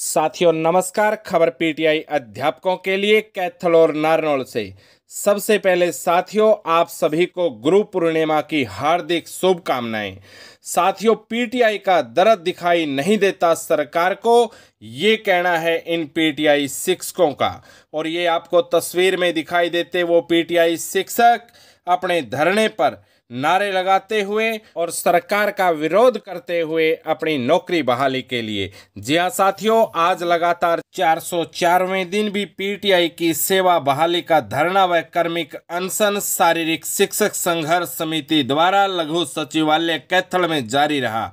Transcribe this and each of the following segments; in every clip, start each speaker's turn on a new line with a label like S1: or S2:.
S1: साथियों नमस्कार खबर पीटीआई अध्यापकों के लिए कैथल और नारनौल से सबसे पहले साथियों आप सभी को गुरु पूर्णिमा की हार्दिक शुभकामनाएं साथियों पीटीआई का दर्द दिखाई नहीं देता सरकार को ये कहना है इन पीटीआई शिक्षकों का और ये आपको तस्वीर में दिखाई देते वो पीटीआई शिक्षक अपने धरने पर नारे लगाते हुए और सरकार का विरोध करते हुए अपनी नौकरी बहाली के लिए जी हाँ साथियों आज लगातार 404वें दिन भी पीटीआई की सेवा बहाली का धरना व कर्मिक अनशन शारीरिक शिक्षक संघर्ष समिति द्वारा लघु सचिवालय कैथल में जारी रहा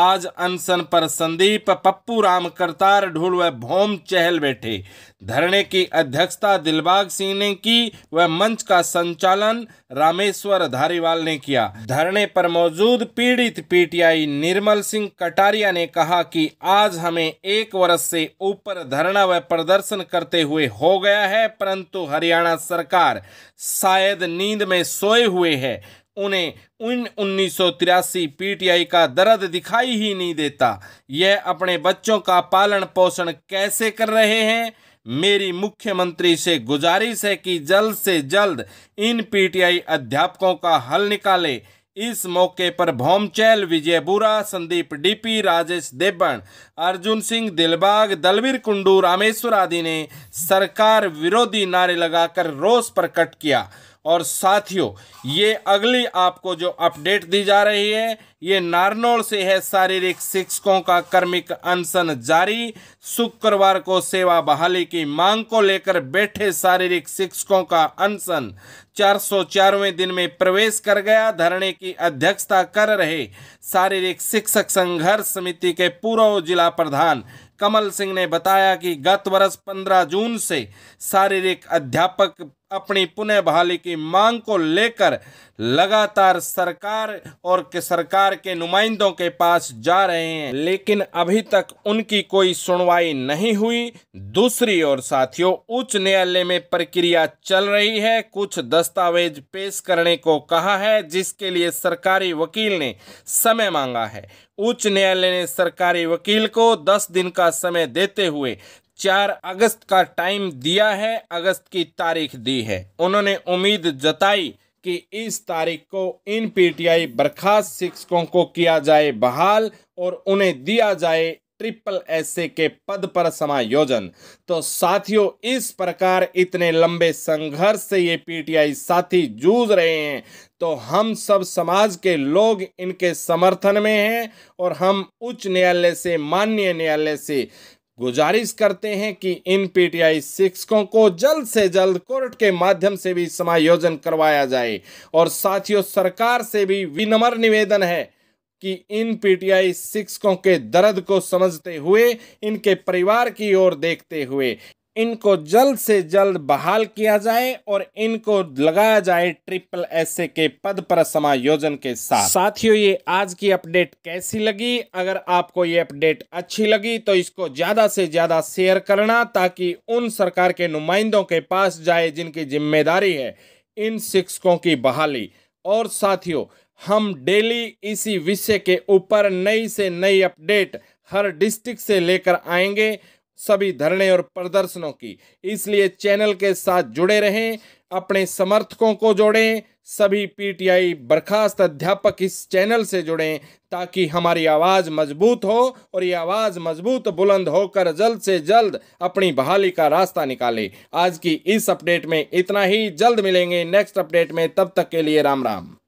S1: आज अनशन पर संदीप पप्पू राम करतार ढूल व भोम चहल बैठे धरने की अध्यक्षता दिलबाग सिंह ने की व मंच का संचालन रामेश्वर धारीवाल ने किया धरने पर मौजूद पीड़ित पीटीआई निर्मल सिंह कटारिया ने कहा कि आज हमें एक वर्ष से ऊपर धरना व प्रदर्शन करते हुए हो गया है परंतु हरियाणा सरकार शायद नींद में सोए हुए है उन्हें उन उन्नीस पीटीआई का दर्द दिखाई ही नहीं देता यह अपने बच्चों का पालन पोषण कैसे कर रहे हैं मेरी मुख्यमंत्री से गुजारिश है कि जल्द से जल्द इन पीटीआई अध्यापकों का हल निकाले इस मौके पर भौमचैल विजयपुरा संदीप डीपी राजेश देबण अर्जुन सिंह दिलबाग दलवीर कुंडू रामेश्वर आदि ने सरकार विरोधी नारे लगाकर रोष प्रकट किया और साथियों ये अगली आपको जो अपडेट दी जा रही है ये नारनौल से है शारीरिक शिक्षकों का कर्मिक अनशन जारी शुक्रवार को सेवा बहाली की मांग को लेकर बैठे शारीरिक शिक्षकों का अनशन चार सौ चारवें दिन में प्रवेश कर गया धरने की अध्यक्षता कर रहे शारीरिक शिक्षक संघर्ष समिति के पूर्व जिला प्रधान कमल सिंह ने बताया कि गत वर्ष 15 जून से शारीरिक अध्यापक अपनी पुनः बहाली की मांग को लेकर लगातार सरकार और के सरकार के नुमाइंदों के पास जा रहे हैं लेकिन अभी तक उनकी कोई सुनवाई नहीं हुई दूसरी ओर साथियों उच्च न्यायालय में प्रक्रिया चल रही है कुछ दस्तावेज पेश करने को कहा है जिसके लिए सरकारी वकील ने समय मांगा है उच्च न्यायालय ने सरकारी वकील को 10 दिन का समय देते हुए चार अगस्त का टाइम दिया है अगस्त की तारीख दी है उन्होंने उम्मीद जताई कि इस तारीख को इन पीटीआई बर्खास्त शिक्षकों को किया जाए बहाल और उन्हें दिया जाए ट्रिपल एस के पद पर समायोजन तो साथियों इस प्रकार इतने लंबे संघर्ष से ये पीटीआई साथी जूझ रहे हैं तो हम सब समाज के लोग इनके समर्थन में हैं और हम उच्च न्यायालय से माननीय न्यायालय से गुजारिश करते हैं कि इन पीटीआई शिक्षकों को जल्द से जल्द कोर्ट के माध्यम से भी समायोजन करवाया जाए और साथियों सरकार से भी विनम्र निवेदन है कि इन पीटीआई शिक्षकों के दर्द को समझते हुए इनके परिवार की ओर देखते हुए इनको जल्द से जल्द बहाल किया जाए और इनको लगाया जाए ट्रिपल एस के पद पर समायोजन के साथ साथियों ये आज की अपडेट कैसी लगी अगर आपको ये अपडेट अच्छी लगी तो इसको ज्यादा से ज्यादा शेयर करना ताकि उन सरकार के नुमाइंदों के पास जाए जिनकी जिम्मेदारी है इन शिक्षकों की बहाली और साथियों हम डेली इसी विषय के ऊपर नई से नई अपडेट हर डिस्ट्रिक्ट से लेकर आएंगे सभी धरने और प्रदर्शनों की इसलिए चैनल के साथ जुड़े रहें अपने समर्थकों को जोड़ें सभी पीटीआई बर्खास्त अध्यापक इस चैनल से जुड़ें ताकि हमारी आवाज़ मजबूत हो और ये आवाज़ मजबूत बुलंद होकर जल्द से जल्द अपनी बहाली का रास्ता निकाले आज की इस अपडेट में इतना ही जल्द मिलेंगे नेक्स्ट अपडेट में तब तक के लिए राम राम